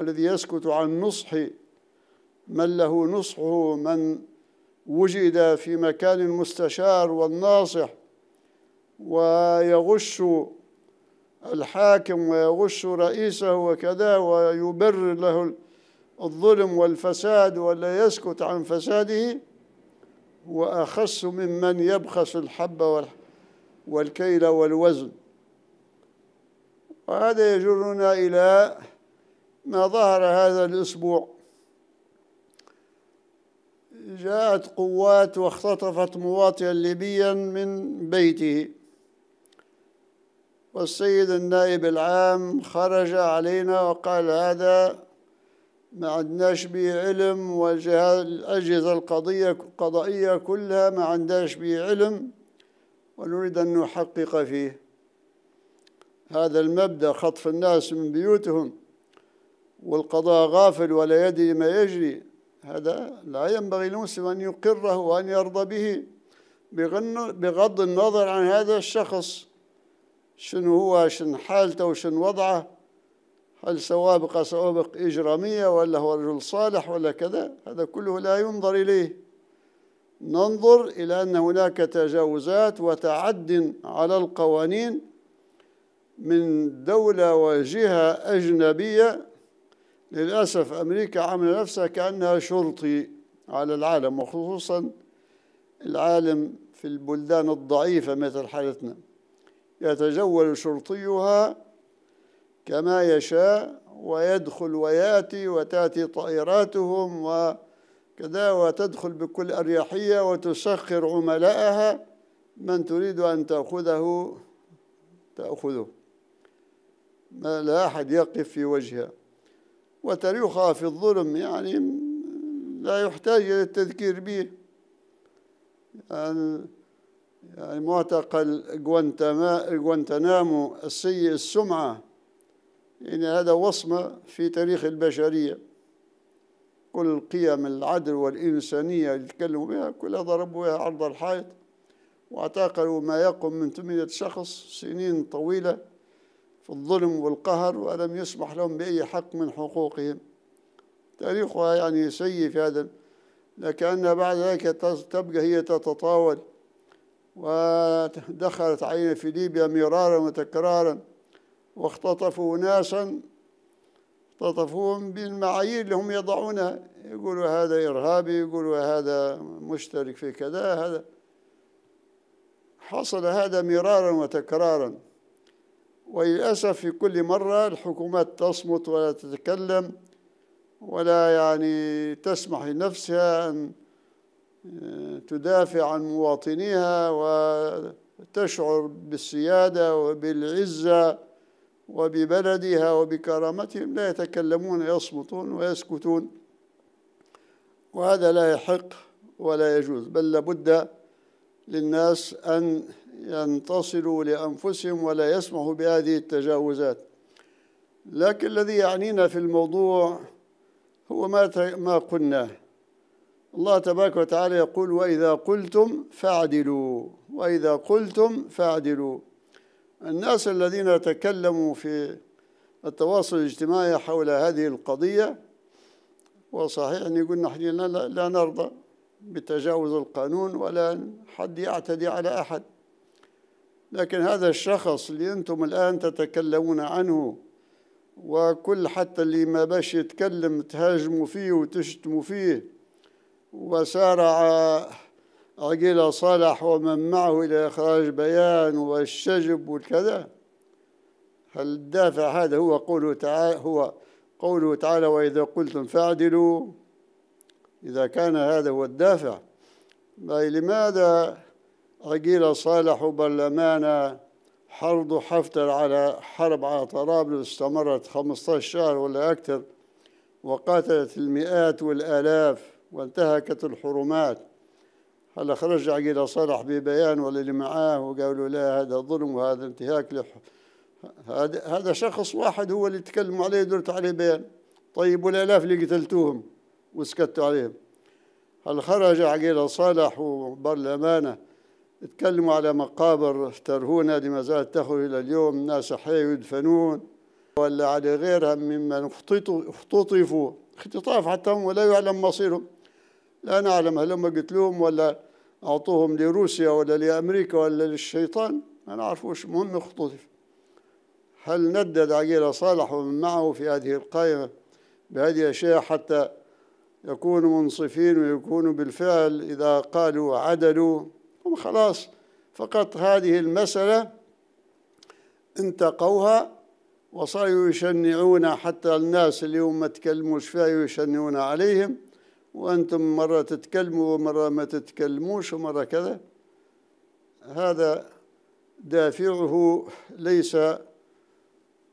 الذي يسكت عن نصح من له نصحه من وجد في مكان المستشار والناصح ويغش الحاكم ويغش رئيسه وكذا ويبرر له الظلم والفساد ولا يسكت عن فساده وأخص ممن يبخس الحب والكيل والوزن وهذا يجرنا إلى ما ظهر هذا الأسبوع جاءت قوات واختطفت مواطنا ليبيا من بيته والسيد النائب العام خرج علينا وقال هذا ما عندناش به علم والجهاز الأجهزة القضية القضائية كلها ما عندناش به علم ونريد أن نحقق فيه هذا المبدأ خطف الناس من بيوتهم والقضاء غافل ولا يدري ما يجري هذا لا ينبغي للمسلم أن يقره وأن يرضى به بغض النظر عن هذا الشخص شنو هو شن حالته وشن وضعه هل سوابق سوابق إجرامية ولا هو رجل صالح ولا كذا هذا كله لا ينظر إليه ننظر إلى أن هناك تجاوزات وتعد على القوانين من دولة وجهة أجنبية للأسف أمريكا عاملة نفسها كأنها شرطي على العالم وخصوصا العالم في البلدان الضعيفة مثل حالتنا يتجول شرطيها كما يشاء ويدخل وياتي وتاتي طائراتهم وكذا وتدخل بكل اريحيه وتسخر عملائها من تريد ان تاخذه تاخذه ما لا احد يقف في وجهها وتاريخها في الظلم يعني لا يحتاج إلى التذكير به يعني, يعني معتقل غوانتنامو السيء السمعة إن هذا وصمة في تاريخ البشرية كل القيم العدل والإنسانية اللي تكلموا بها كلها ضربوا بها عرض الحائط واعتقلوا ما يقوم من 800 شخص سنين طويلة في الظلم والقهر ولم يسمح لهم بأي حق من حقوقهم تاريخها يعني سيء في هذا لكأنها بعد ذلك تبقى هي تتطاول ودخلت علينا في ليبيا مرارا وتكرارا واختطفوا ناسا اختطفوهم بالمعايير اللي هم يضعونها يقولوا هذا إرهابي يقولوا هذا مشترك في كذا هذا حصل هذا مرارا وتكرارا وللأسف في كل مرة الحكومات تصمت ولا تتكلم ولا يعني تسمح لنفسها أن آه، تدافع عن مواطنيها وتشعر بالسيادة وبالعزة وببلدها وبكرامتهم لا يتكلمون يصمتون ويسكتون وهذا لا يحق ولا يجوز بل لابد للناس أن ينتصلوا لأنفسهم ولا يسمحوا بهذه التجاوزات لكن الذي يعنينا في الموضوع هو ما ما قلناه الله تبارك وتعالى يقول وإذا قلتم فاعدلوا وإذا قلتم فاعدلوا الناس الذين تكلموا في التواصل الاجتماعي حول هذه القضية وصحيح أن قلنا نحن لا نرضى بتجاوز القانون ولا حد يعتدي على أحد لكن هذا الشخص اللي أنتم الآن تتكلمون عنه وكل حتى اللي ما باش يتكلم تهاجموا فيه وتشتموا فيه وسارع عقيلة صالح ومن معه إلى إخراج بيان والشجب والكذا هل الدافع هذا هو قوله تعالى هو قوله تعالى وإذا قلتم فاعدلوا إذا كان هذا هو الدافع طيب، لماذا أقيل صالح برلمانا حرض حفتر على حرب على طرابلس استمرت 15 شهر ولا أكثر وقاتلت المئات والآلاف وانتهكت الحرمات هلا خرج عقيل صالح ببيان واللي معاه وقالوا لا هذا ظلم وهذا انتهاك لح... هذا هذا شخص واحد هو اللي تكلموا عليه درت عليه بيان طيب والالاف اللي قتلتوهم وسكتوا عليهم هل خرج عقيل صالح وبرلمانه تكلموا على مقابر افترهونها اللي ما زالت تخرج إلى اليوم ناس حي يدفنون ولا على غيرها ممن اختطفوا اختطاف حتى هم ولا يعلم مصيرهم لا نعلم هل هم قتلوهم ولا أعطوهم لروسيا ولا لأمريكا ولا للشيطان ما نعرفوش المهم اختطف هل ندد عقيل صالح ومن معه في هذه القائمة بهذه الأشياء حتى يكونوا منصفين ويكونوا بالفعل إذا قالوا عدلوا وخلاص فقط هذه المسألة انتقوها وصاروا يشنعون حتى الناس اليوم ما تكلموش فيها يشنعون عليهم وأنتم مرة تتكلموا ومرة ما تتكلموش ومرة كذا هذا دافعه ليس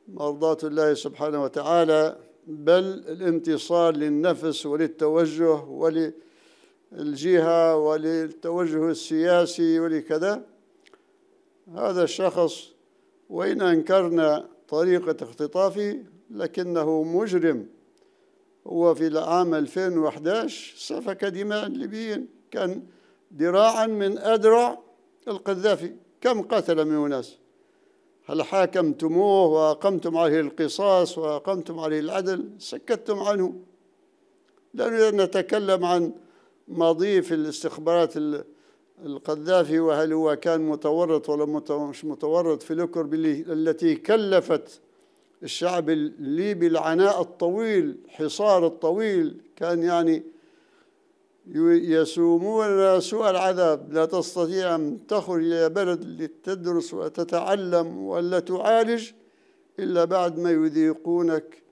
مرضاة الله سبحانه وتعالى بل الانتصار للنفس وللتوجه وللتوجه الجهة وللتوجه السياسي ولكذا هذا الشخص وإن أنكرنا طريقة اختطافه لكنه مجرم هو في العام 2011 سفك دماء الليبيين كان ذراعا من أدرع القذافي كم قتل من أناس هل حاكمتموه وأقمتم عليه القصاص وأقمتم عليه العدل سكتتم عنه لا نتكلم عن ماضيه في الاستخبارات القذافي وهل هو كان متورط ولا مش متورط في لوكرب التي كلفت الشعب الليبي العناء الطويل حصار الطويل كان يعني يسومون سوء العذاب لا تستطيع أن تخرج إلى بلد لتدرس وتتعلم ولا تعالج إلا بعد ما يذيقونك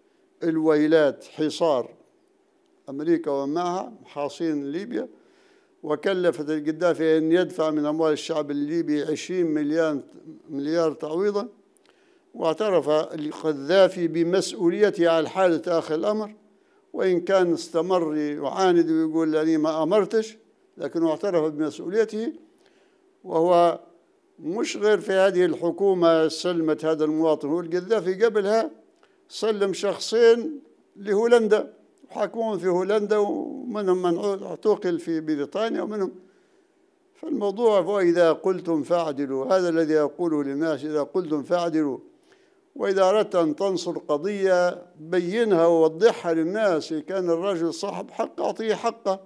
الويلات حصار أمريكا ومعها محاصين ليبيا وكلفت القدافي أن يدفع من أموال الشعب الليبي 20 مليار مليار تعويضا واعترف القذافي بمسؤوليته على حالة آخر الأمر وإن كان استمر يعاند ويقول أني ما أمرتش لكنه اعترف بمسؤوليته وهو مش غير في هذه الحكومة سلمت هذا المواطن هو القذافي قبلها سلم شخصين لهولندا حاكمون في هولندا ومنهم من اعتقل في بريطانيا ومنهم فالموضوع هو إذا قلتم فاعدلوا هذا الذي أقوله للناس إذا قلتم فاعدلوا وإذا أردت أن تنصر قضية بينها ووضحها للناس إن كان الرجل صاحب حق أعطيه حقه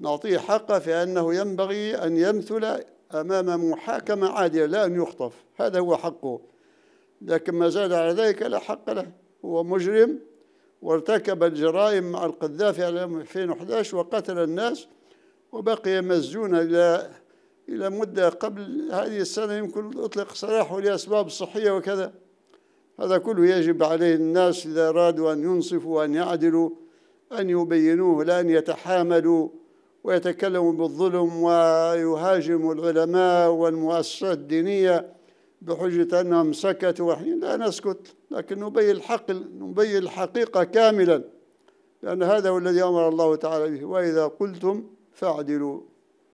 نعطيه حقه في أنه ينبغي أن يمثل أمام محاكمة عادلة لا أن يخطف هذا هو حقه لكن ما زاد على ذلك لا حق له هو مجرم وارتكب الجرائم مع القذافي على 2011 وقتل الناس وبقي مسجونا إلى إلى مدة قبل هذه السنة يمكن أطلق سراحه لأسباب صحية وكذا هذا كله يجب عليه الناس إذا أرادوا أن ينصفوا وأن يعدلوا أن يبينوه لا أن يتحاملوا ويتكلموا بالظلم ويهاجموا العلماء والمؤسسات الدينية بحجة أنهم سكتوا وحين لا نسكت لكن نبين الحق نبين الحقيقة كاملا لأن هذا هو الذي أمر الله تعالى به وإذا قلتم فاعدلوا